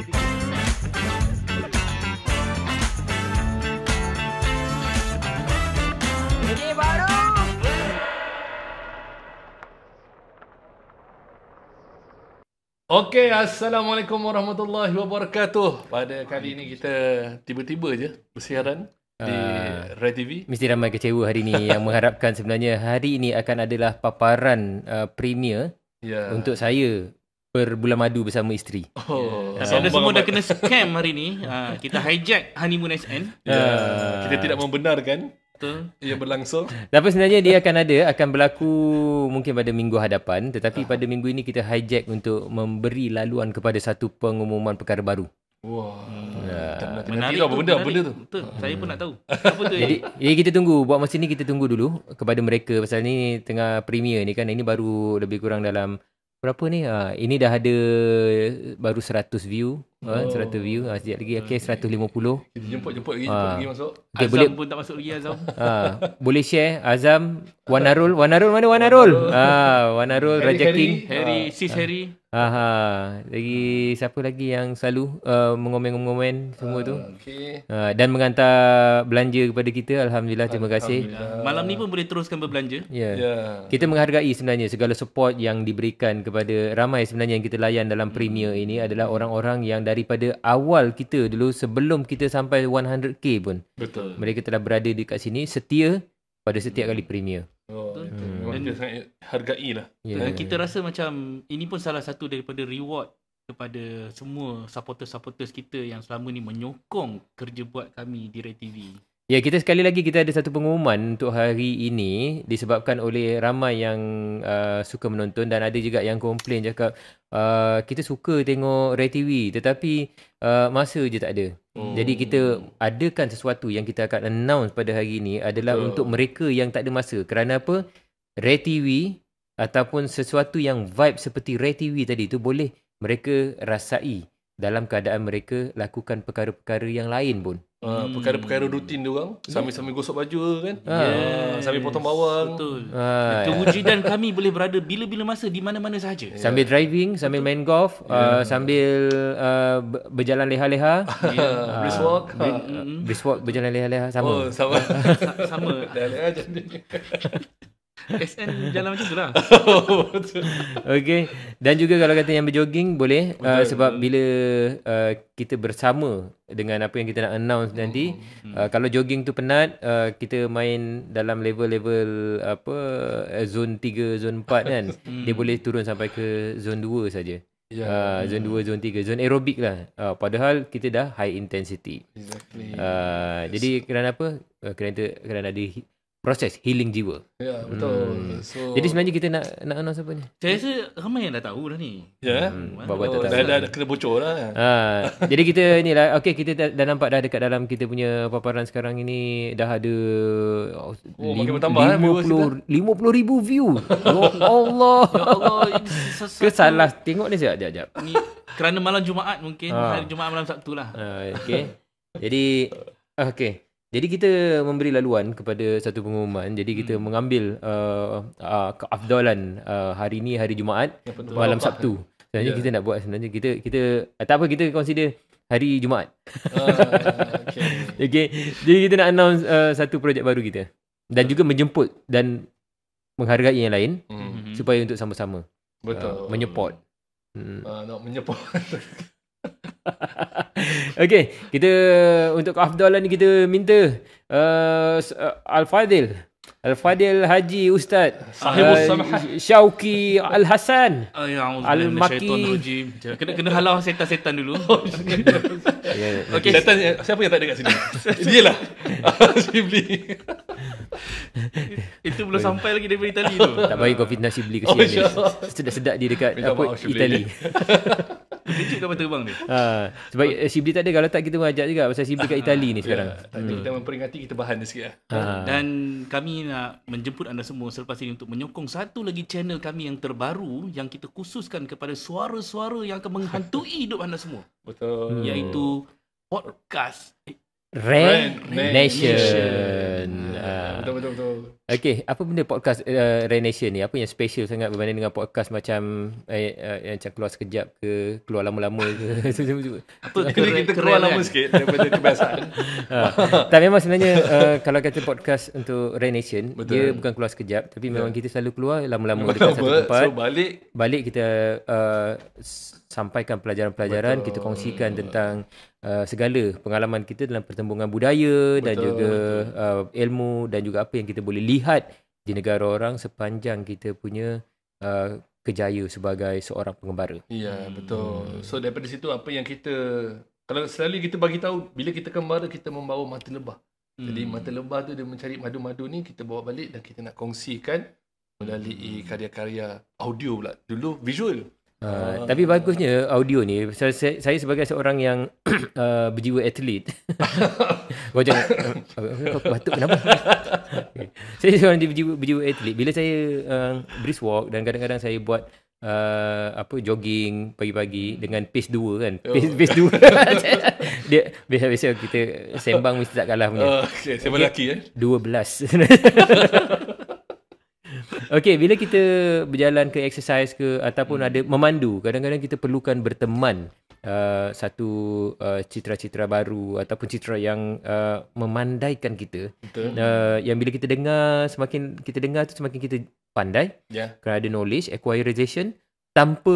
Okay, Assalamualaikum Warahmatullahi Wabarakatuh. Pada kali ini kita tiba-tiba je bersiaran uh, di ah, Red TV. Mesti ramai kecewa hari ini yang mengharapkan sebenarnya hari ini akan adalah paparan uh, premier yeah. untuk saya berbulan madu bersama isteri. Oh, yeah. anda semua dah kena scam hari ni. Ha, kita hijack honeymoon SN. Yeah. Uh, ya. kita tidak membenarkan. Betul. Ia berlangsung. Tapi sebenarnya dia akan ada, akan berlaku mungkin pada minggu hadapan. Tetapi ah. pada minggu ini kita hijack untuk memberi laluan kepada satu pengumuman perkara baru. Wah, wow. Hmm. Ya. menarik tu, apa benda, menarik. Betul. Hmm. Saya pun nak tahu. Apa tu? jadi, eh? jadi kita tunggu buat masa ni kita tunggu dulu kepada mereka pasal ni tengah premier ni kan. Ini baru lebih kurang dalam berapa ni uh, ini dah ada baru 100 view Ha, oh. 100 eh, view. Ha, sekejap lagi. Oh, okay, 150. Jemput-jemput lagi. Ha. Jemput lagi masuk. Okay, Azam boleh... pun tak masuk lagi, Azam. Ha, boleh share. Azam, Wanarul. Wanarul mana Wanarul? Ah, Wanarul, Harry, Raja Harry. King. Harry, ha. Sis ha. Harry. Aha. Lagi siapa lagi yang selalu uh, mengomen-mengomen semua uh, tu? Okay. Uh, dan mengantar belanja kepada kita. Alhamdulillah, terima kasih. Malam ni pun boleh teruskan berbelanja. Yeah. Yeah. Kita menghargai sebenarnya segala support yang diberikan kepada ramai sebenarnya yang kita layan dalam premier ini adalah orang-orang yang daripada awal kita dulu sebelum kita sampai 100k pun. Betul. Mereka telah berada dekat sini setia pada setiap hmm. kali premier. Oh, betul. Hmm. Dan hargai lah. Yeah. Dan kita rasa macam ini pun salah satu daripada reward kepada semua supporter-supporters kita yang selama ni menyokong kerja buat kami di Red TV. Ya, kita sekali lagi kita ada satu pengumuman untuk hari ini disebabkan oleh ramai yang uh, suka menonton dan ada juga yang komplain cakap uh, kita suka tengok RTV tetapi uh, masa je tak ada. Hmm. Jadi kita hmm. adakan sesuatu yang kita akan announce pada hari ini adalah uh. untuk mereka yang tak ada masa. Kerana apa? RTV ataupun sesuatu yang vibe seperti RTV tadi tu boleh mereka rasai dalam keadaan mereka lakukan perkara-perkara yang lain pun. Uh, hmm. perkara-perkara rutin dia orang sambil-sambil gosok baju kan ha. Ah. Ya, yes. sambil potong bawang betul itu mujidan kami boleh berada bila-bila masa di mana-mana sahaja yeah. sambil driving sambil betul. main golf yeah. uh, sambil uh, berjalan leha-leha yeah. uh, brisk walk uh, brisk walk berjalan leha-leha sama oh, sama sama dah leha SN jalan macam tu lah oh, Okay Dan juga kalau kata yang berjoging Boleh uh, Sebab bila uh, Kita bersama Dengan apa yang kita nak announce nanti hmm. uh, Kalau jogging tu penat uh, Kita main Dalam level-level Apa eh, Zone 3 Zone 4 kan hmm. Dia boleh turun sampai ke Zone 2 saja. Yeah. Uh, zone yeah. 2, zone 3 Zone aerobik lah uh, Padahal kita dah high intensity exactly. uh, yes. Jadi kerana apa? Uh, kerana, kerana ada proses healing jiwa. Ya, betul. Hmm. So, Jadi sebenarnya kita nak nak anak siapa ni? Saya rasa ramai yang dah tahu dah ni. Ya. Yeah. Hmm, oh, dah, dah, dah kena bocor lah. Ha. Jadi kita inilah. lah. Okay, kita dah, dah, nampak dah dekat dalam kita punya paparan sekarang ini. Dah ada oh, oh lim, bertambah, 50, eh, lima puluh ribu view. oh, Allah. Ya Allah. salah. Tengok ni sekejap. Sekejap. Ini kerana malam Jumaat mungkin. Ha. Hari Jumaat malam Sabtu lah. Ha, okay. Jadi... Okay. Jadi kita memberi laluan kepada satu pengumuman. Jadi kita hmm. mengambil uh, uh, keafdalan uh, hari ini hari Jumaat ya, malam Bapak. Sabtu. Sebenarnya yeah. kita nak buat sebenarnya kita kita uh, apa kita consider hari Jumaat. Uh, ah, okay. okay. Jadi kita nak announce uh, satu projek baru kita dan juga menjemput dan menghargai yang lain mm-hmm. supaya untuk sama-sama. Betul. Uh, menyupport. Hmm. Uh, nak menyupport. okay, kita untuk keafdalan kita minta uh, uh, Al-Fadil. Al-Fadil Haji Ustaz. Sahibul uh, Syauki al Hassan, ah, ya, Al-Maki. Kena, kena halau setan-setan dulu. Oh, ya, ya, okay. Eh, siapa yang tak ada kat sini? Dia lah. Sibli. Itu belum sampai lagi daripada Itali tu. Tak bagi COVID nasi beli kesian. Oh, Sedap-sedap dia dekat apa, Itali. Terkejut kapal terbang ni. Ha, ah, sebab oh. uh, eh, Sibli tak ada. Kalau tak, kita pun ajak juga. Pasal Sibli kat Itali ni ya, sekarang. Yeah. Hmm. Kita memperingati, kita bahan dia sikit. Ha. Dan kami nak menjemput anda semua selepas ini untuk menyokong satu lagi channel kami yang terbaru yang kita khususkan kepada suara-suara yang akan menghantui hidup anda semua. Betul. Iaitu podcast. Eh, Rant Nation. Ah. Ah. Betul-betul. Okay, apa benda podcast uh, eh, Rant Nation ni? Apa yang special sangat berbanding dengan podcast macam eh, uh, yang macam keluar sekejap ke, keluar lama-lama ke? Atau kita keluar keren, lama kan? sikit daripada kebiasaan. Ah. Tapi memang sebenarnya uh, kalau kata podcast untuk Rant Nation, betul. dia bukan keluar sekejap. Tapi memang yeah. kita selalu keluar lama-lama dekat lama. satu tempat. So, balik. Balik kita... Uh, sampaikan pelajaran-pelajaran kita kongsikan tentang uh, segala pengalaman kita dalam pertembungan budaya betul, dan juga Uh, ilmu dan juga apa yang kita boleh lihat di negara orang sepanjang kita punya uh, kejaya sebagai seorang pengembara. Ya, hmm. betul. Hmm. So daripada situ apa yang kita kalau selalu kita bagi tahu bila kita kembara kita membawa mata lebah. Hmm. Jadi mata lebah tu dia mencari madu-madu ni kita bawa balik dan kita nak kongsikan melalui hmm. karya-karya audio pula. Dulu visual. Uh, uh, tapi bagusnya audio ni saya, saya sebagai seorang yang uh, berjiwa atlet. Kau jangan uh, batuk kenapa? saya seorang yang berjiwa, berjiwa atlet. Bila saya uh, brisk walk dan kadang-kadang saya buat uh, apa jogging pagi-pagi dengan pace dua kan. Oh. Pace, pace dua. Dia biasa-biasa kita sembang mesti tak kalah punya. Uh, okay, sembang okay. lelaki eh. 12. Okay, bila kita berjalan ke exercise ke ataupun hmm. ada memandu, kadang-kadang kita perlukan berteman uh, satu uh, citra-citra baru ataupun citra yang uh, memandaikan kita. Uh, yang bila kita dengar, semakin kita dengar tu semakin kita pandai. Yeah. Kerana ada knowledge, acquisition tanpa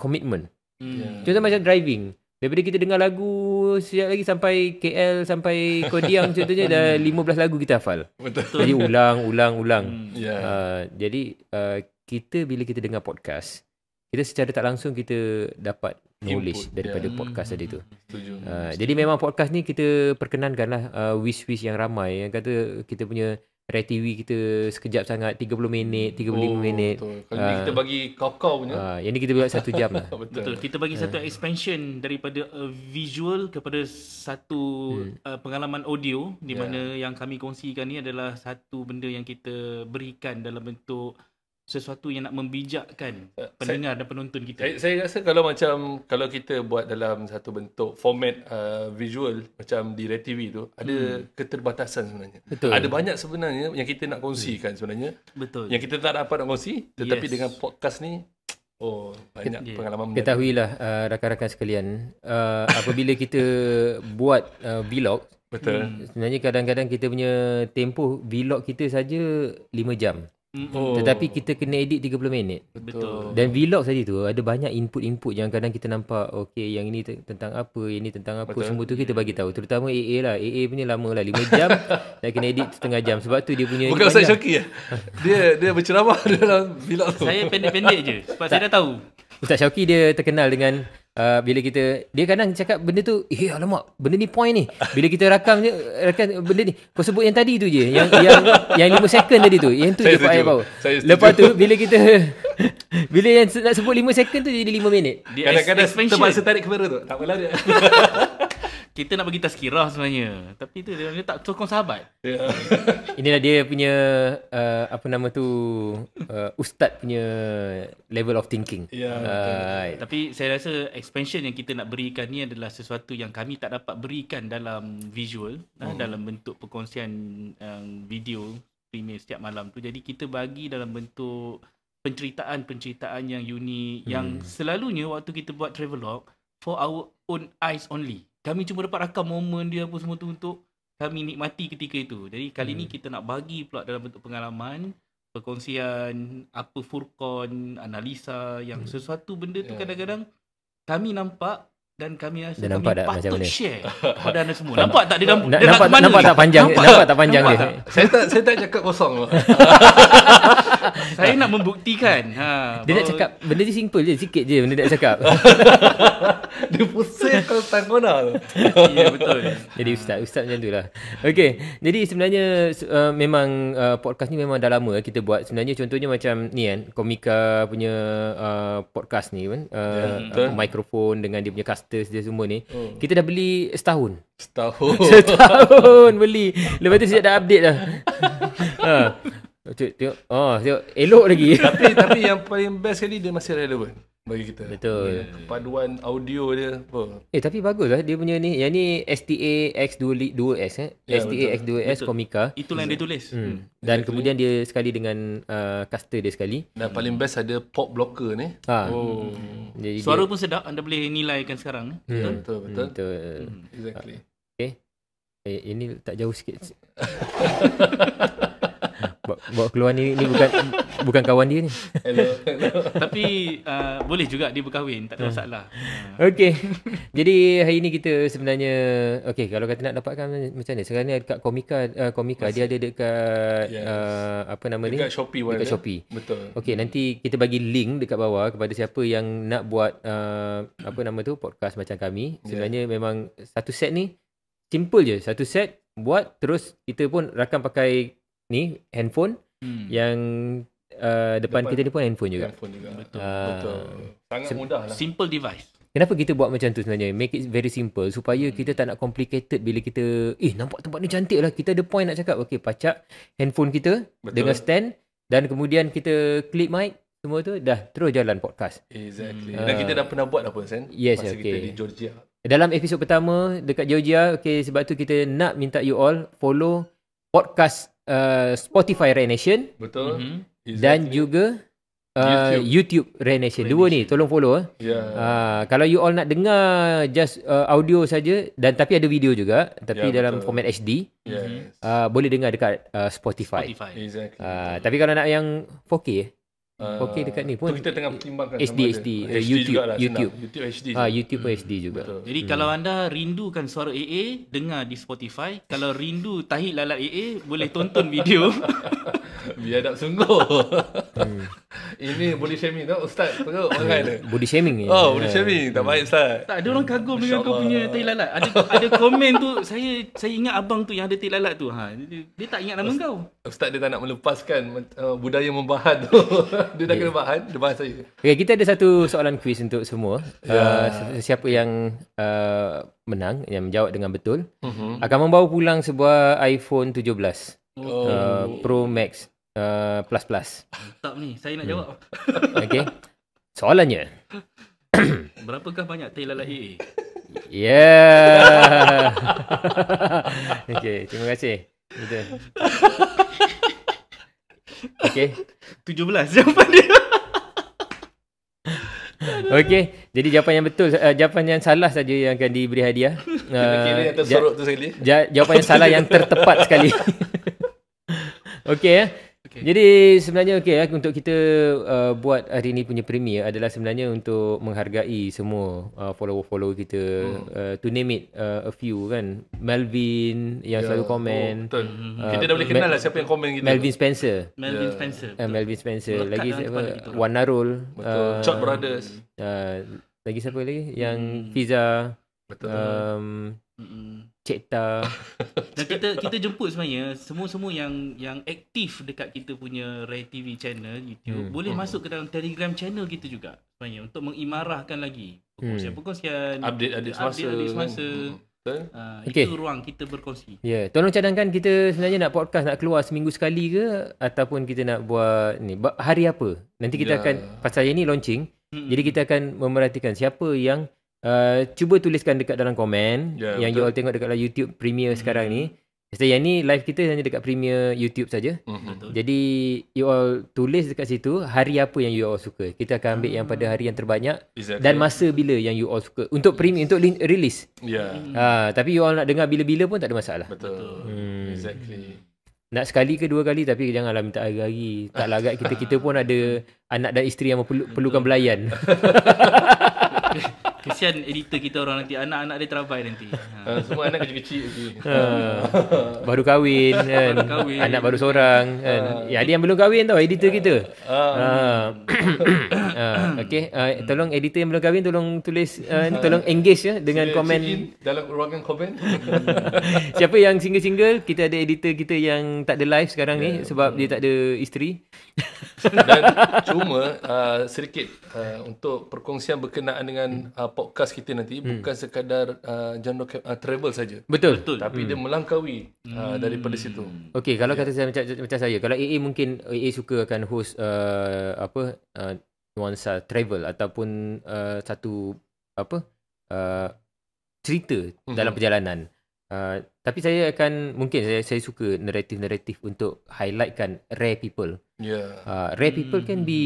commitment. Hmm. Yeah. Contoh macam driving. Daripada kita dengar lagu sejak lagi sampai KL sampai Kodiang contohnya dah 15 hmm. lagu kita hafal. Betul. Jadi ulang, ulang, ulang. Hmm. Ah, yeah. Uh, jadi uh, kita bila kita dengar podcast, kita secara tak langsung kita dapat knowledge Input, daripada yeah. podcast tadi tu. Hmm, setuju. Uh, Jadi memang podcast ni kita perkenankanlah uh, wish-wish yang ramai yang kata kita punya Retiwi kita sekejap sangat 30 minit 35 oh, minit betul. Kali uh, ah. kita bagi kau-kau punya uh, Yang ni kita buat satu jam lah betul. betul Kita bagi uh. satu ah. expansion Daripada uh, visual Kepada satu hmm. uh, Pengalaman audio Di yeah. mana yang kami kongsikan ni adalah Satu benda yang kita berikan Dalam bentuk sesuatu yang nak membijakkan eh, pendengar saya, dan penonton kita. Saya, saya rasa kalau macam kalau kita buat dalam satu bentuk format uh, visual macam di Red TV tu ada hmm. keterbatasan sebenarnya. Betul. Ada banyak sebenarnya yang kita nak kongsikan hmm. sebenarnya. Betul. Yang kita tak dapat nak kongsi tetapi yes. dengan podcast ni oh banyak Ket, pengalaman. Yeah. Ketahuilah uh, rakan-rakan sekalian uh, apabila kita buat uh, vlog betul. Hmm. Sebenarnya kadang-kadang kita punya tempoh vlog kita saja 5 jam. Oh. Tetapi kita kena edit 30 minit. Betul. Dan vlog tadi tu ada banyak input-input yang kadang kita nampak okey yang ini tentang apa, yang ini tentang apa. Betul. Semua tu kita bagi tahu. Terutama AA lah. AA punya lama lah 5 jam dan kena edit setengah jam. Sebab tu dia punya Bukan saya syoki ya. Eh. Dia dia berceramah dalam vlog tu. Saya pendek-pendek je sebab tak. saya dah tahu. Ustaz Syoki dia terkenal dengan uh, bila kita dia kadang cakap benda tu eh alamak benda ni point ni bila kita rakam je rakam benda ni kau sebut yang tadi tu je yang yang yang 5 second tadi tu yang tu saya je setuju. Saya setuju. lepas tu bila kita bila yang nak sebut 5 second tu jadi 5 minit kadang-kadang terpaksa tarik kamera tu tak apalah dia kita nak bagi tazkirah sebenarnya. Tapi tu dia, tak sokong sahabat. Yeah. Inilah dia punya uh, apa nama tu uh, ustaz punya level of thinking. Yeah, ya, uh, tapi saya rasa expansion yang kita nak berikan ni adalah sesuatu yang kami tak dapat berikan dalam visual oh. uh, dalam bentuk perkongsian um, video premier setiap malam tu. Jadi kita bagi dalam bentuk penceritaan-penceritaan yang unik hmm. yang selalunya waktu kita buat travel log for our own eyes only kami cuma dapat rakam momen dia apa semua tu untuk kami nikmati ketika itu. Jadi kali hmm. ni kita nak bagi pula dalam bentuk pengalaman, perkongsian, apa furkon, analisa yang hmm. sesuatu benda tu yeah. kadang-kadang kami nampak dan kami rasa dia kami nampak patut macam share kepada anda semua. Nampak tak dia, dia nak ke mana? Nampak panjang, nampak, nampak tak panjang nampak dia? Tak? saya tak saya tak cakap kosong. saya nak membuktikan. Ha, dia bahawa... nak cakap benda ni simple je, sikit je benda nak cakap. dia pusing kau tak mana ya betul. Jadi ustaz, ustaz macam itulah. Okey, jadi sebenarnya uh, memang uh, podcast ni memang dah lama eh kita buat. Sebenarnya contohnya macam ni kan, Komika punya uh, podcast ni kan. Uh, uh, mikrofon dengan dia punya casters dia semua ni. Oh. Kita dah beli setahun. Setahun. setahun beli. Lepas tu sejak dah update dah. Ha. Tengok, tengok. Oh, tengok. Elok lagi. tapi tapi yang paling best sekali dia masih relevan bagi kita. Betul. Ya, kepaduan audio dia. Oh. Eh, tapi baguslah dia punya ni. Yang ni STA X2S eh. Ya, STA betul. X2S betul. Komika. Itulah yang dia tulis. Hmm. hmm. Dan dia kemudian tulis. dia sekali dengan uh, caster dia sekali. Dan hmm. paling best ada pop blocker ni. Ha. Oh. Hmm. Jadi Suara dia... pun sedap. Anda boleh nilai kan sekarang. Eh. Hmm. Betul, betul. Hmm, betul. betul. Hmm. Exactly. Okay. Eh, ini tak jauh sikit. bawa keluar ni ni bukan bukan kawan dia ni. Hello. Hello. Tapi uh, boleh juga dia berkahwin, tak ada hmm. masalah. Okey. Jadi hari ni kita sebenarnya okey kalau kata nak dapatkan macam ni sekarang ni dekat Komika uh, Komika Masih. dia ada dekat yes. uh, apa nama dekat ni? Dekat Shopee. Dekat Shopee. Betul. Okey, nanti kita bagi link dekat bawah kepada siapa yang nak buat uh, apa nama tu podcast macam kami. Sebenarnya yeah. memang satu set ni simple je. Satu set buat terus kita pun rakam pakai ni handphone hmm. yang uh, depan, depan kita ni pun handphone juga. Handphone juga. Betul. Uh, betul. Sangat sim- mudah lah. Simple device. Kenapa kita buat macam tu sebenarnya? Make it very simple supaya hmm. kita tak nak complicated bila kita eh nampak tempat ni cantik lah. Kita ada point nak cakap. Okay, pacak handphone kita betul. dengan stand dan kemudian kita klik mic semua tu dah terus jalan podcast. Exactly. Hmm. Dan kita ah. dah pernah buat dah pun, Sen. Yes, masa okay. kita di Georgia. Dalam episod pertama dekat Georgia, okay, sebab tu kita nak minta you all follow podcast uh, Spotify Red Nation. Betul. Mm-hmm. Exactly. Dan juga uh, YouTube, YouTube Red Nation. Dua ni tolong follow eh. Yeah. Ya. Uh, kalau you all nak dengar just uh, audio saja dan tapi ada video juga tapi yeah, dalam betul. format HD. Yes. Uh, boleh dengar dekat uh, Spotify. Spotify. Exactly. Uh, tapi kalau nak yang 4K 4K uh, dekat ni pun kita tengah pertimbangkan HD sama HD, HD eh, YouTube jugalah, YouTube. YouTube HD ha, ah, YouTube hmm. HD juga Betul. jadi hmm. kalau anda rindukan suara AA dengar di Spotify kalau rindu tahi lalat AA boleh tonton video biar tak sungguh Hmm. Ini body shaming tu Ustaz Teruk eh, orang kan Body shaming ni Oh body shaming Tak baik Ustaz Tak ada orang kagum Dengan kau punya tai lalat Ada ada komen tu Saya saya ingat abang tu Yang ada tai lalat tu ha, dia, tak ingat nama kau Ustaz dia tak nak melepaskan uh, Budaya membahan tu Dia dah kena bahan Dia bahan saya okay, Kita ada satu soalan quiz Untuk semua ya. uh, Siapa yang uh, Menang Yang menjawab dengan betul mhm. Akan membawa pulang Sebuah iPhone 17 Oh. Uh, Pro Max uh, plus plus. Tak ni, saya nak hmm. jawab. Okey. Soalannya. Berapakah banyak tai lalat AA? Yeah. Okey, terima kasih. Betul. Okey. 17 jawapan dia. Okey, jadi jawapan yang betul uh, jawapan yang salah saja yang akan diberi hadiah. Uh, kira yang ja- tu sekali. Ja- jawapan yang salah yang tertepat sekali. Okey ya. Eh? Okay. Jadi sebenarnya okay, eh, untuk kita uh, buat hari ini punya premier adalah sebenarnya untuk menghargai semua uh, follower-follower kita. Hmm. Uh, to name it uh, a few kan. Melvin yang yeah. selalu oh, komen. Oh, Uh, kita dah boleh kenal lah siapa yang komen kita. Melvin tu. Spencer. Melvin yeah. Spencer. Uh, Melvin Spencer. Melekat lagi siapa? Wan Narul. Uh, Chot Brothers. Uh, lagi siapa lagi? Yang hmm. Fiza. Betul. Um, hmm. Cipta. Dan kita kita jemput sebenarnya semua-semua yang yang aktif dekat kita punya Ray TV channel YouTube hmm. boleh hmm. masuk ke dalam Telegram channel kita juga sebenarnya untuk mengimarahkan lagi. pengkongsian hmm. Update adik semasa. Update adik semasa. Hmm. Uh, ah, okay. Itu ruang kita berkongsi. Ya, yeah. tolong cadangkan kita sebenarnya nak podcast nak keluar seminggu sekali ke ataupun kita nak buat ni hari apa? Nanti kita yeah. akan pasal yang ni launching. Hmm. Jadi kita akan memerhatikan siapa yang uh, cuba tuliskan dekat dalam komen yeah, yang betul. you all tengok dekat dalam YouTube Premier mm sekarang ni. Pasal yang ni live kita hanya dekat Premier YouTube saja. Mm-hmm. Jadi you all tulis dekat situ hari apa yang you all suka. Kita akan ambil mm. yang pada hari yang terbanyak exactly. dan masa bila yang you all suka untuk yes. untuk release. Ya. Yeah. Hmm. Ha, tapi you all nak dengar bila-bila pun tak ada masalah. Betul. Hmm. Exactly. Nak sekali ke dua kali tapi janganlah minta hari-hari. Tak lagat lah, kita kita pun ada anak dan isteri yang perlu, perlukan belayan. kesian editor kita orang nanti anak-anak dia travail nanti. Ha. Ah, semua anak kecil-kecil nanti. Ha. baru kahwin kan. Anak baru seorang kan. Ah. ya ada yang belum kahwin tau editor ah. kita. Ha. Uh, okay. tolong editor yang belum kahwin tolong tulis tolong engage ya dengan komen dalam ruangan komen. Siapa yang single-single kita ada editor kita yang tak ada live sekarang ni ya. sebab dia tak ada isteri. Dan cuma uh, sedikit uh, untuk perkongsian berkenaan dengan uh, podcast kita nanti hmm. bukan sekadar uh, uh, travel saja. Betul. Betul. Tapi hmm. dia melangkawi uh, hmm. daripada situ. Okey, kalau yeah. kata saya macam, macam saya, kalau AA mungkin AA suka akan host uh, apa uh, nuansa travel ataupun uh, satu apa uh, cerita hmm. dalam perjalanan. Uh, tapi saya akan mungkin saya saya suka naratif-naratif untuk highlightkan rare people. Yeah. Uh, rare people mm. can be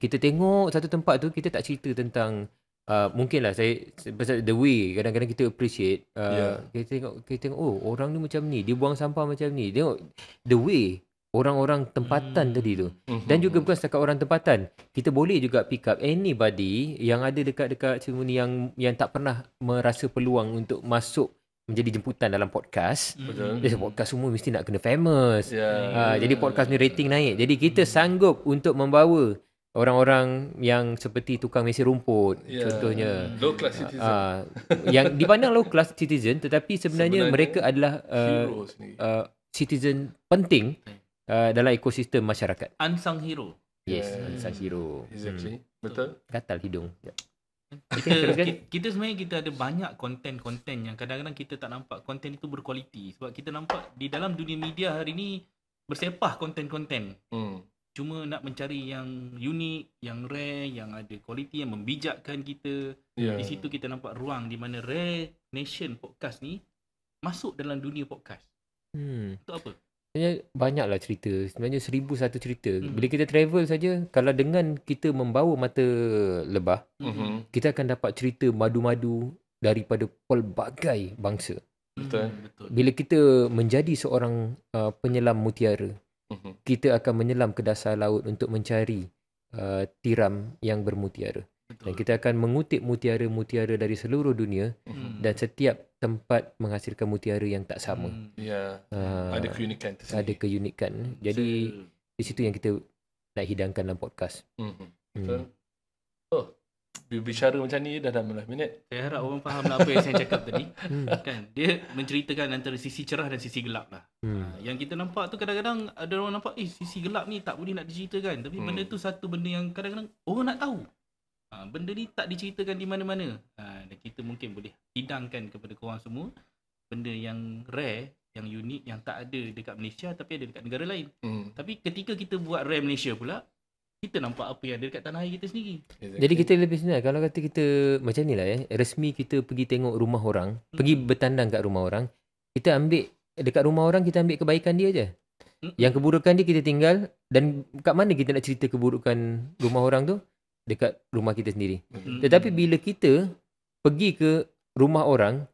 kita tengok satu tempat tu kita tak cerita tentang uh, lah saya pasal the way kadang-kadang kita appreciate uh, yeah. kita tengok kita tengok oh orang ni macam ni dia buang sampah macam ni tengok the way orang-orang tempatan mm. tadi tu mhm. dan juga bukan setakat orang tempatan kita boleh juga pick up anybody yang ada dekat-dekat cermin yang yang tak pernah merasa peluang untuk masuk menjadi jemputan dalam podcast. Hmm. Betul. Jadi podcast semua mesti nak kena famous. Yeah. Ha, jadi podcast ni rating naik. Jadi kita yeah. sanggup untuk membawa orang-orang yang seperti tukang mesin rumput yeah. contohnya. Low class citizen. Ha, yang dipandang low class citizen tetapi sebenarnya, sebenarnya mereka adalah uh, uh, citizen penting hmm. uh, dalam ekosistem masyarakat. Unsung hero. Yes, yeah. unsung hero. Exactly. Hmm. Betul. Gatal hidung. Yeah. Kan? Kita, sebenarnya kita ada banyak konten-konten yang kadang-kadang kita tak nampak konten itu berkualiti sebab kita nampak di dalam dunia media hari ini bersepah konten-konten. Hmm. Cuma nak mencari yang unik, yang rare, yang ada kualiti yang membijakkan kita. Yeah. Di situ kita nampak ruang di mana Rare Nation Podcast ni masuk dalam dunia podcast. Hmm. Untuk apa? Sebenarnya banyaklah cerita. Sebenarnya seribu satu cerita. Hmm. Bila kita travel saja, kalau dengan kita membawa mata lebah, hmm. kita akan dapat cerita madu-madu daripada pelbagai bangsa. Betul. Hmm. Bila kita menjadi seorang uh, penyelam mutiara, hmm. kita akan menyelam ke dasar laut untuk mencari uh, tiram yang bermutiara dan kita akan mengutip mutiara-mutiara dari seluruh dunia hmm. dan setiap tempat menghasilkan mutiara yang tak sama. Hmm. Ya. Yeah. Uh, ada keunikan tersendiri. Ada keunikan. Jadi so, di situ yang kita nak hidangkan dalam podcast. Mhm. Hmm. Betul. Oh, bicara macam ni dah dalam 5 minit. Saya harap orang faham lah apa yang saya cakap tadi. Hmm. kan? Dia menceritakan antara sisi cerah dan sisi gelap lah. Hmm. Uh, yang kita nampak tu kadang-kadang ada orang nampak eh sisi gelap ni tak boleh nak diceritakan tapi hmm. benda tu satu benda yang kadang-kadang orang nak tahu. Ha, benda ni tak diceritakan di mana-mana. Ha, dan kita mungkin boleh hidangkan kepada korang semua benda yang rare, yang unik, yang tak ada dekat Malaysia tapi ada dekat negara lain. Hmm. Tapi ketika kita buat rare Malaysia pula, kita nampak apa yang ada dekat tanah air kita sendiri. Exactly. Jadi kita lebih senang kalau kata kita macam ni lah ya, resmi kita pergi tengok rumah orang, hmm. pergi bertandang kat rumah orang, kita ambil dekat rumah orang kita ambil kebaikan dia je. Hmm. Yang keburukan dia kita tinggal dan kat mana kita nak cerita keburukan rumah orang tu? dekat rumah kita sendiri. Mm-hmm. Tetapi bila kita pergi ke rumah orang,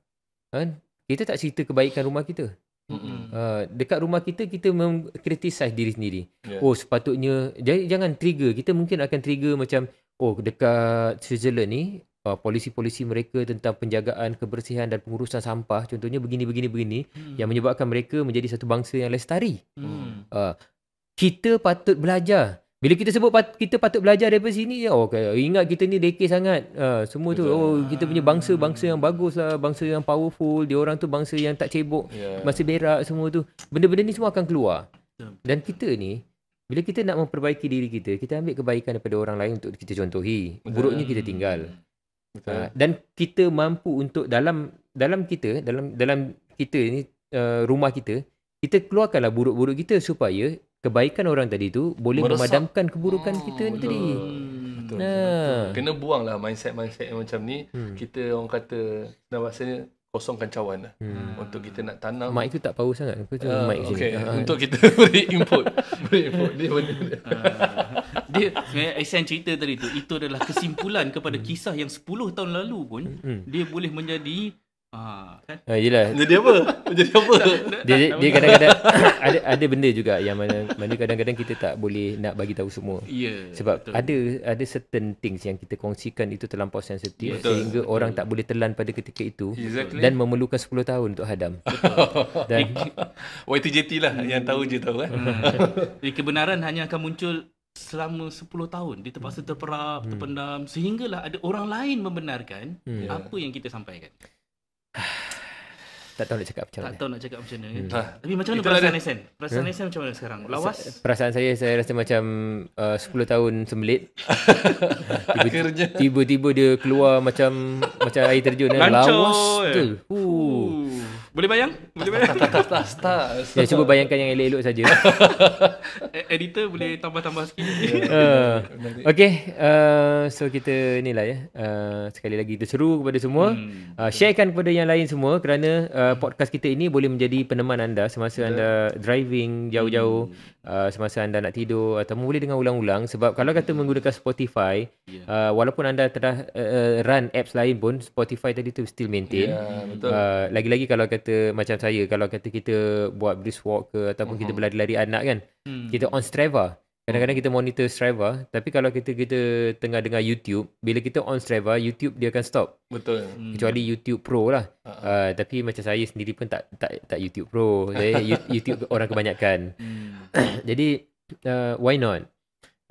kan, kita tak cerita kebaikan rumah kita. Mm-hmm. Uh, dekat rumah kita, kita mengkritisai diri sendiri. Yeah. Oh, sepatutnya, jadi jangan trigger. Kita mungkin akan trigger macam, oh, dekat Switzerland ni, uh, polisi-polisi mereka tentang penjagaan kebersihan dan pengurusan sampah, contohnya begini, begini, begini, mm-hmm. yang menyebabkan mereka menjadi satu bangsa yang lestari. mm Uh, kita patut belajar. Bila kita sebut pat, kita patut belajar daripada sini ya, Oh, okay. Ingat kita ni dekis sangat. Uh, semua Betul. tu. Oh, kita punya bangsa-bangsa yang bagus lah. Bangsa yang powerful. Dia orang tu bangsa yang tak cebok. Yeah. Masih berak semua tu. Benda-benda ni semua akan keluar. Dan kita ni, bila kita nak memperbaiki diri kita, kita ambil kebaikan daripada orang lain untuk kita contohi. Buruknya kita tinggal. Uh, dan kita mampu untuk dalam dalam kita, dalam dalam kita ni, uh, rumah kita, kita keluarkanlah buruk-buruk kita supaya kebaikan orang tadi tu boleh Meresap. memadamkan keburukan hmm, kita betul. tadi. Betul. Nah. betul. Kena buanglah mindset-mindset yang macam ni. Hmm. Kita orang kata dalam bahasanya kosongkan cawan lah. Hmm. Untuk kita nak tanam. Mic tu tak power sangat. Aku tu ah, mic okay. Sini. Ah. Untuk kita beri input. beri input. Dia benda uh, dia. sebenarnya Aisyah cerita tadi tu. Itu adalah kesimpulan kepada kisah yang 10 tahun lalu pun. Hmm. dia boleh menjadi Ah, kan? ah, yelah. Jadi apa? Jadi apa? dia, dia kadang-kadang ada ada benda juga yang mana mana kadang-kadang kita tak boleh nak bagi tahu semua. Yeah, Sebab betul. ada ada certain things yang kita kongsikan itu terlampau sensitif yeah, sehingga betul. orang tak boleh telan pada ketika itu exactly. dan memerlukan 10 tahun untuk hadam. Betul. Dan waktu JT lah yang tahu je tahu kan. Jadi kebenaran hanya akan muncul selama 10 tahun dia terpaksa terperap, hmm. terpendam sehinggalah ada orang lain membenarkan hmm. apa yang kita sampaikan. Tak tahu nak cakap macam mana. Tak tahu nak cakap macam mana. Hmm. Ha. Tapi macam mana Itulah perasaan Hassan? Perasaan Hassan macam mana sekarang? Lawas? Perasaan saya, saya rasa macam uh, 10 tahun sembelit. tiba-tiba, tiba dia keluar macam macam air terjun. Lancur. Lawas tu. Eh. Uh. Boleh bayang? Boleh bayang? Tas, tas, tas, tas. Ya, cuba bayangkan yang elok-elok saja. E- editor boleh tambah-tambah sikit. Uh, okay. Uh, so, kita inilah ya. Uh, sekali lagi, kita seru kepada semua. Uh, sharekan kepada yang lain semua kerana uh, podcast kita ini boleh menjadi peneman anda semasa anda driving jauh-jauh, uh, semasa anda nak tidur atau boleh dengan ulang-ulang. Sebab kalau kata hmm. menggunakan Spotify, uh, walaupun anda telah uh, run apps lain pun, Spotify tadi tu still maintain. Yeah, betul. Uh, lagi-lagi kalau kata kata macam saya kalau kata kita buat brisk walk ke ataupun uh-huh. kita mhm. berlari-lari anak kan hmm. kita on Strava kadang-kadang kita monitor Strava tapi kalau kita kita tengah dengar YouTube bila kita on Strava YouTube dia akan stop betul hmm. hmm. kecuali YouTube Pro lah uh-huh. uh, tapi macam saya sendiri pun tak tak tak YouTube Pro saya YouTube orang kebanyakan hmm. jadi uh, why not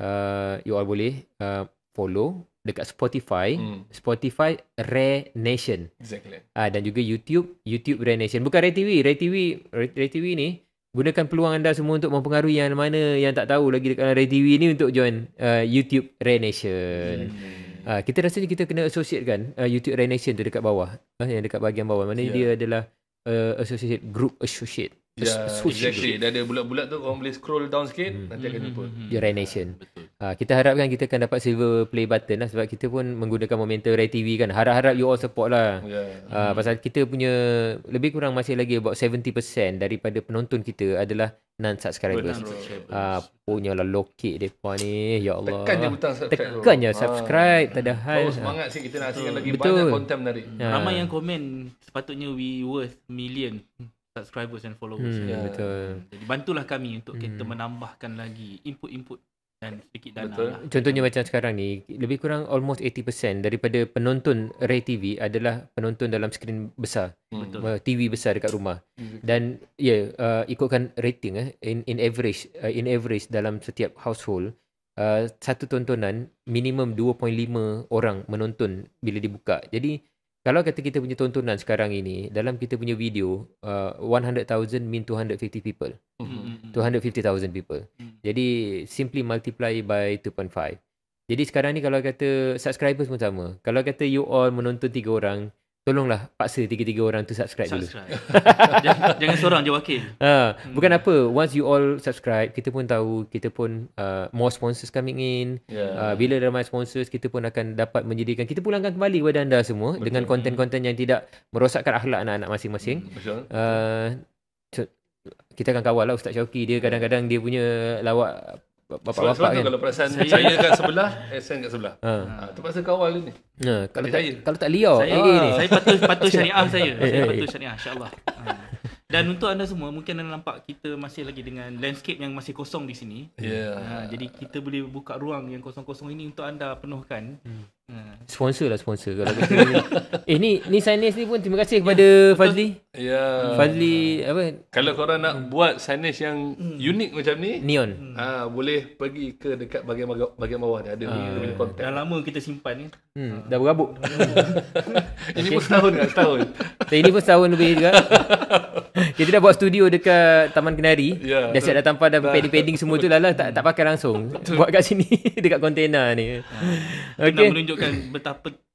uh, you all boleh uh, follow dekat Spotify, mm. Spotify Rare Nation. Exactly. Ah dan juga YouTube, YouTube Rare Nation. Bukan Rare TV, Rare TV, Rare TV ni gunakan peluang anda semua untuk mempengaruhi yang mana yang tak tahu lagi dekat Rare TV ni untuk join uh, YouTube Rare Nation. Mm. Ah kita rasa kita kena associate kan uh, YouTube Rare Nation tu dekat bawah. Ah, yang dekat bahagian bawah. Mana yeah. dia adalah uh, associate group associate. Ya, so exactly. Dia ada bulat-bulat tu, korang boleh scroll down sikit, hmm. nanti akan jumpa. Your Nation. Ha, kita harapkan kita akan dapat silver play button lah sebab kita pun menggunakan momentum Rai TV kan. Harap-harap you all support lah. Yeah. Ya, ya. Ha, pasal kita punya lebih kurang masih lagi about 70% daripada penonton kita adalah non-subscribers. Ha, ah, punya lah locate mereka ni. Ya Allah. Tekan je butang subscribe. Tekan je subscribe. Ha. Ah. Tak ada hal. Oh, semangat sih kita nak hasilkan lagi banyak konten menarik. Ha. Ramai yang komen sepatutnya we worth million subscribers dan followers. Hmm, yeah. Ya, betul. Jadi bantulah kami untuk kita hmm. menambahkan lagi input-input dan sedikit dana. Betul. Lah. Contohnya macam sekarang ni, lebih kurang almost 80% daripada penonton Ray TV adalah penonton dalam skrin besar. Hmm. Betul. Eh, TV besar dekat rumah. Hmm. Dan ya, yeah, uh, ikutkan rating eh in in average uh, in average dalam setiap household Uh, satu tontonan minimum 2.5 orang menonton bila dibuka. Jadi kalau kata kita punya tontonan sekarang ini dalam kita punya video uh, 100,000 mean 250 people. Mm-hmm. 250,000 hmm. hmm. people. Mm. Jadi simply multiply by 2.5. Jadi sekarang ni kalau kata subscribers pun sama. Kalau kata you all menonton tiga orang, Tolonglah paksa tiga-tiga orang tu subscribe, subscribe. dulu. jangan, jangan seorang je wakil. Ha, hmm. Bukan apa. Once you all subscribe, kita pun tahu. Kita pun uh, more sponsors coming in. Yeah. Uh, bila ramai sponsors, kita pun akan dapat menjadikan Kita pulangkan kembali kepada anda semua. Betul. Dengan konten-konten yang tidak merosakkan akhlak anak-anak masing-masing. Hmm, betul. Uh, kita akan kawal lah Ustaz Syauki. Dia kadang-kadang dia punya lawak bapak-bapak sebab, bapak kan. Kalau perasan saya kat sebelah, SN kat sebelah. Ha. ha. Terpaksa kawal dia ni. Ha. Kalau, tak, kalau tak liau. Saya, ah. saya patuh, patuh syariah saya. Eh, saya eh, patuh eh. syariah, insyaAllah. Dan untuk anda semua, mungkin anda nampak kita masih lagi dengan landscape yang masih kosong di sini. Yeah. Ha, jadi kita boleh buka ruang yang kosong-kosong ini untuk anda penuhkan. Hmm. Ha. Sponsor lah sponsor. Kalau kita eh ni, ni Sinis ni pun terima kasih ya, kepada yeah, Fazli, Ya. Yeah. Fadli yeah. apa? Kalau korang nak hmm. buat signage yang hmm. unik macam ni. Neon. Hmm. Ha, boleh pergi ke dekat bagian bagian bawah ni. Ada ha. ni. Ada Dah lama kita simpan ni. Ya? Hmm. Ha. Dah berabuk. ini okay. pun setahun kan? Setahun. ini pun setahun lebih juga. Kita dah buat studio dekat Taman Kenari. Yeah, dah siap dah tampal padding-padding semua tu lah lah. Tak, tak pakai langsung. Buat kat sini. dekat kontena ni. Okay. Kita nak menunjukkan betapa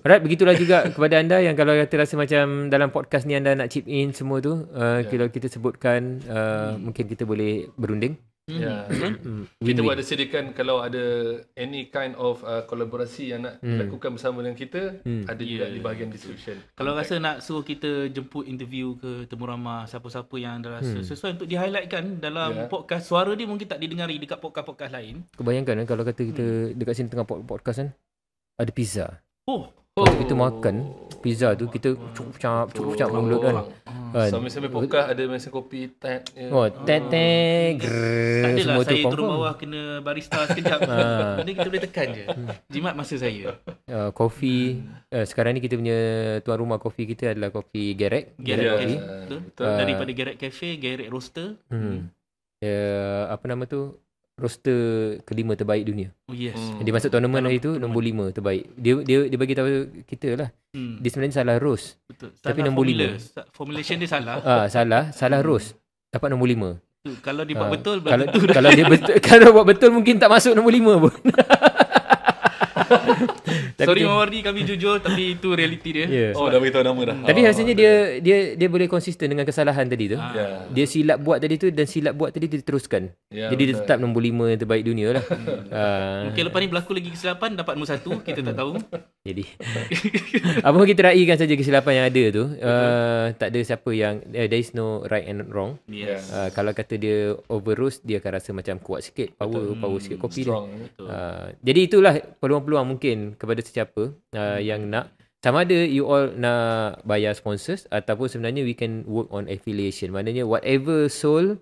Alright, begitulah juga kepada anda yang kalau kata rasa macam dalam podcast ni anda nak chip in semua tu, uh, yeah. kalau kita sebutkan uh, hmm. mungkin kita boleh berunding. Hmm. Yeah. Ya. Hmm. kita buat sediakan kalau ada any kind of uh, kolaborasi yang nak hmm. lakukan bersama dengan kita, hmm. ada juga ya, ya, di bahagian description. Kalau Contact. rasa nak suruh kita jemput interview ke temu ramah siapa-siapa yang anda rasa hmm. sesuai untuk di-highlightkan dalam yeah. podcast, suara dia mungkin tak didengari dekat podcast-podcast lain. Kebayangkan eh, kalau kata kita hmm. dekat sini tengah podcast kan, ada pizza. Oh. Waktu oh. kita makan pizza tu kita cukup cap cukup cap oh. mulut kan. Oh. Uh, Sambil-sambil poka ada macam kopi ya. oh, hmm. tak. Oh, tak tak. Tadi saya turun bawah kena barista sekejap. Ha. Ini kita boleh tekan je. Jimat masa saya. Uh, kopi uh, sekarang ni kita punya tuan rumah kopi kita adalah kopi Gerek. Gerek kopi. Yeah. Uh, daripada Gerek Cafe, Gerek Roaster. Hmm. hmm. Uh, apa nama tu? roster kelima terbaik dunia. Oh yes. Hmm. Dia masuk tournament Dalam hari tu nombor lima terbaik. Dia dia dia bagi tahu kita lah. Hmm. Dia sebenarnya salah Rose. Betul. Salah Tapi nombor lima. Formulation dia salah. Ah, salah, salah hmm. Rose. Dapat nombor lima. Kalau dia ah, buat ha. betul kalau, kalau dia betul, kalau buat betul mungkin tak masuk nombor lima pun. Tapi Sorry Mawardi kami jujur tapi itu reality dia. Yeah. Oh dah beritahu nama dah. Tapi oh, rasanya dia dia dia boleh konsisten dengan kesalahan tadi tu. Ah. Yeah. Dia silap buat tadi tu dan silap buat tadi dia teruskan. Yeah, Jadi betul. dia tetap nombor 5 yang terbaik dunia lah. uh. Mungkin lepas ni berlaku lagi kesilapan dapat nombor 1 kita tak tahu. Jadi apa kita raikan saja kesilapan yang ada tu. Uh, tak ada siapa yang uh, there is no right and wrong. Yes. Uh, kalau kata dia overroast dia akan rasa macam kuat sikit power betul. power sikit hmm, kopi strong, dia. Uh, jadi itulah peluang-peluang mungkin kepada sesiapa uh, mm-hmm. yang nak sama ada you all nak bayar sponsors ataupun sebenarnya we can work on affiliation maknanya whatever soul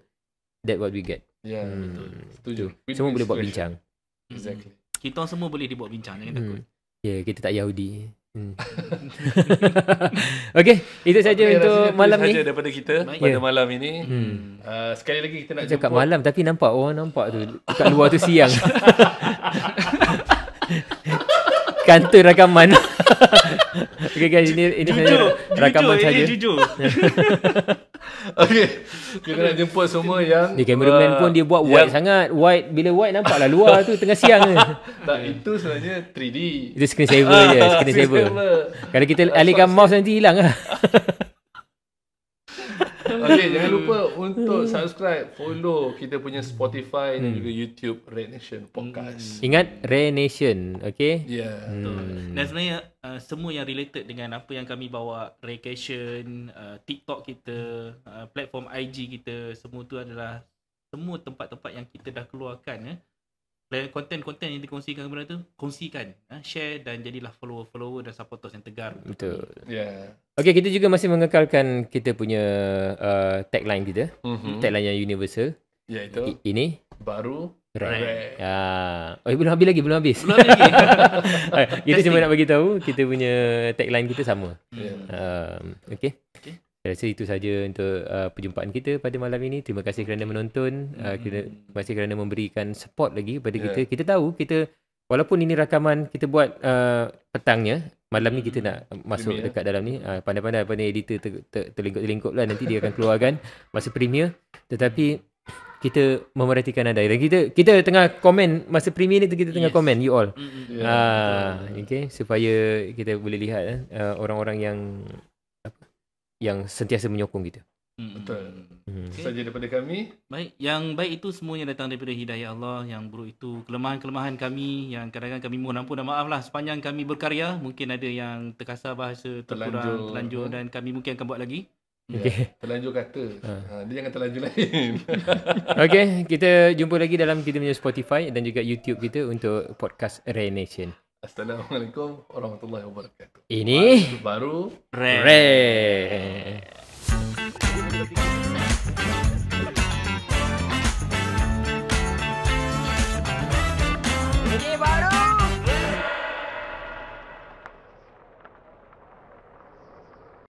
that what we get yeah, hmm. betul setuju semua boleh buat bincang hmm. exactly kita semua boleh dibuat bincang jangan hmm. takut ya yeah, kita tak yahudi Hmm. okay Itu saja okay, untuk malam ni saja daripada kita Pada yeah. malam ini hmm. uh, Sekali lagi kita nak jumpa Cakap malam tapi nampak Orang nampak tu Dekat luar tu siang kantor rakaman. okay guys, ini ini saya rakaman saja. Jujur, jujur. okay, kita nak jemput semua yang... di cameraman uh, pun dia buat wide yeah. sangat. Wide, bila wide nampaklah luar tu tengah siang. tak, itu sebenarnya 3D. Itu screen saver je, screen ah, saver. Kalau kita alihkan mouse nanti hilang lah. Okay, jangan lupa untuk hmm. subscribe, follow kita punya Spotify hmm. dan juga YouTube Red Nation Podcast. Hmm. Ingat Red Nation, okay? yeah. Ya, hmm. Dan sebenarnya uh, semua yang related dengan apa yang kami bawa, Recation, uh, TikTok kita, uh, platform IG kita, semua tu adalah semua tempat-tempat yang kita dah keluarkan eh konten-konten yang dikongsikan kepada tu kongsikan ha? share dan jadilah follower-follower dan supporters yang tegar betul yeah. Okay, kita juga masih mengekalkan kita punya uh, tagline kita mm-hmm. tagline yang universal iaitu I- ini baru Right. Ah. Oh, belum habis lagi, belum habis. Belum habis lagi. Eh, kita cuma nak bagi tahu kita punya tagline kita sama. Yeah. Um, okay. okay. Saya rasa itu saja untuk uh, perjumpaan kita pada malam ini. Terima kasih kerana menonton. Uh, kerana, terima kasih kerana memberikan support lagi kepada yeah. kita. Kita tahu kita walaupun ini rakaman kita buat uh, petangnya. Malam ni kita nak masuk premier. dekat dalam ni. Uh, pandai-pandai apa ni editor ter, ter, terlingkup-terlingkup lah. Nanti dia akan keluarkan masa premier. Tetapi kita memerhatikan anda. Dan kita kita tengah komen masa premier ni kita tengah yes. komen you all. Yeah. Ya, uh, okay. Supaya kita boleh lihat eh, uh, orang-orang yang yang sentiasa menyokong kita. Hmm. Betul. Okay. Hmm. Saja daripada kami. Baik, yang baik itu semuanya datang daripada hidayah Allah. Yang buruk itu kelemahan-kelemahan kami yang kadang-kadang kami mohon ampun dan maaf lah sepanjang kami berkarya. Mungkin ada yang terkasar bahasa, terkurang, terlanjur, terlanjur dan kami mungkin akan buat lagi. Hmm. Ya, okay. terlanjur kata. Ha. ha. dia jangan terlanjur lain. Okey, kita jumpa lagi dalam kita punya Spotify dan juga YouTube kita untuk podcast Renation. Assalamualaikum warahmatullahi wabarakatuh. Ini baru re. re. Ini baru.